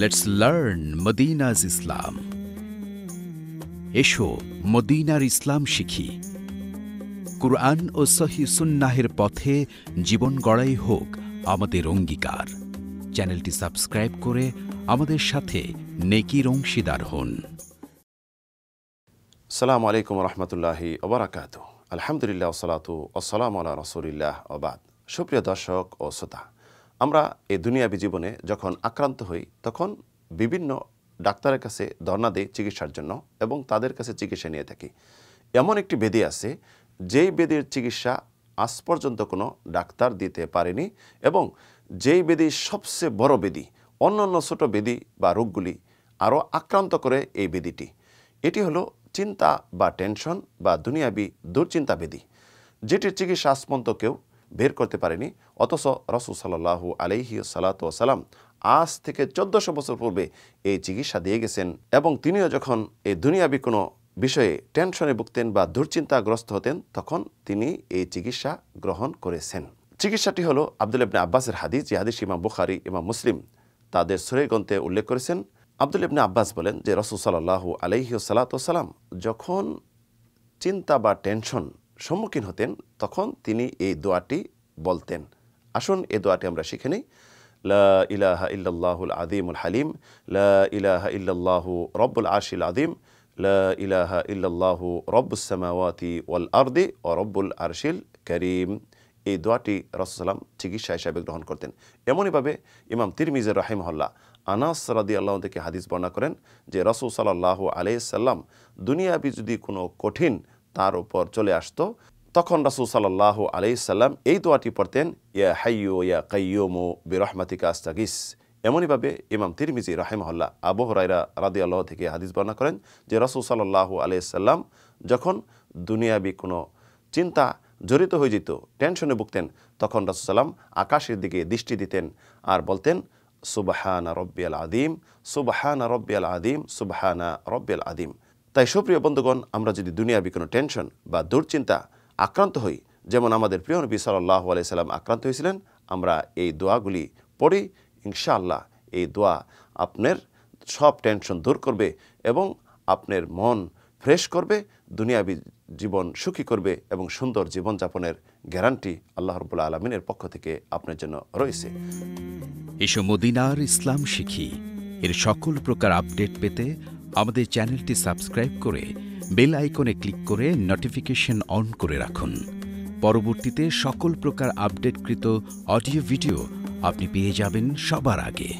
let's learn মদিনাজ ইসলাম এসো মদিনার ইসলাম শিখি কুরআন ও সহি সুন্নাহের পথে জীবন গড়াই হোক আমাদের অঙ্গীকার চ্যানেলটি সাবস্ক্রাইব করে আমাদের সাথে নেকির অংশীদার হন সালাম আলাইকুম রহমতুল্লাহি ওবরাকাত আলহামদুলিল্লাহ সালাতু আসসালাম আল্লাহ রসুলিল্লাহ ওবাদ সুপ্রিয় দর্শক ও শ্রোতা আমরা এই দুনিয়াবি জীবনে যখন আক্রান্ত হই তখন বিভিন্ন ডাক্তারের কাছে ধর্না দিই চিকিৎসার জন্য এবং তাদের কাছে চিকিৎসা নিয়ে থাকি এমন একটি বেদি আছে যেই বেদির চিকিৎসা আজ পর্যন্ত কোনো ডাক্তার দিতে পারেনি এবং যেই বেদি সবচেয়ে বড় বেদি অন্য অন্য ছোটো বেদি বা রোগগুলি আরও আক্রান্ত করে এই বেদিটি এটি হলো চিন্তা বা টেনশন বা দুনিয়াবি দুর্চিন্তা বেদি যেটির চিকিৎসা আজ পর্যন্ত কেউ বের করতে পারেনি অথচ রসুল সাল্লাহ আলহি সালাত সালাম আজ থেকে চোদ্দশো বছর পূর্বে এই চিকিৎসা দিয়ে গেছেন এবং তিনিও যখন এই দুনিয়াবি কোনো বিষয়ে টেনশনে ভুগতেন বা দুশ্চিন্তাগ্রস্ত হতেন তখন তিনি এই চিকিৎসা গ্রহণ করেছেন চিকিৎসাটি হলো আবদুল ইবনে আব্বাসের হাদিস যে হাদিস ইমাম বুখারি ইমাম মুসলিম তাদের সুরে গ্রন্থে উল্লেখ করেছেন আবদুল ইবনে আব্বাস বলেন যে রসুল সাল্লাহ আলহি সালাম যখন চিন্তা বা টেনশন সম্মুখীন হতেন তখন তিনি এই দোয়াটি বলতেন আসুন এ দোয়াটি আমরা শিখে নিই লা ইলাহা ইল্লাহুল আদিমুল হালিম লা ইলাহা ইল্লাল্লাহু রব্বুল আশিল আদিম লা ইলাহা ইল্লাল্লাহু রব্বুসামাওয়াতি ওয়াল আরদি ও রব্বুল আরশিল করিম এই দোয়াটি রসালাম চিকিৎসা হিসাবে গ্রহণ করতেন এমনইভাবে ইমাম তিরমিজের রাহিমহল্লা আনাস রাদি আল্লাহ থেকে হাদিস বর্ণনা করেন যে রসুল সাল্লাহ আলাইসাল্লাম দুনিয়াবি যদি কোনো কঠিন তার উপর চলে আসতো তখন রাসুল সাল্লাহ সাল্লাম এই দোয়াটি পড়তেন ইয়া হাইয়ো ইয়া মো বিরহমাতিকা আস্তাগিস এমনইভাবে ইমাম তিরমিজি রাহেমহল্লা আবু হরাইরা রাদি আল্লাহ থেকে হাদিস বর্ণনা করেন যে রাসুল সাল্লাহ সাল্লাম যখন দুনিয়াবি কোনো চিন্তা জড়িত হয়ে যেত টেনশনে ভুগতেন তখন সাল্লাম আকাশের দিকে দৃষ্টি দিতেন আর বলতেন সুবাহানা রব্বিয়াল আদিম সুবাহানা রব্বিয়াল আদিম সুবাহানা রব্বিয়াল আদিম তাই সুপ্রিয় বন্ধুগণ আমরা যদি দুনিয়াবি কোনো টেনশন বা দুর্চিন্তা আক্রান্ত হই যেমন আমাদের প্রিয় নবী সাল্লাহ আলাইসাল্লাম আক্রান্ত হয়েছিলেন আমরা এই দোয়াগুলি পড়ি ইনশাআল্লাহ এই দোয়া আপনার সব টেনশন দূর করবে এবং আপনার মন ফ্রেশ করবে দুনিয়াবি জীবন সুখী করবে এবং সুন্দর জীবনযাপনের গ্যারান্টি আল্লাহ রবুল্লা আলমিনের পক্ষ থেকে আপনার জন্য রয়েছে এসব মদিনার ইসলাম শিখি এর সকল প্রকার আপডেট পেতে আমাদের চ্যানেলটি সাবস্ক্রাইব করে বেল আইকনে ক্লিক করে নোটিফিকেশন অন করে রাখুন পরবর্তীতে সকল প্রকার আপডেটকৃত অডিও ভিডিও আপনি পেয়ে যাবেন সবার আগে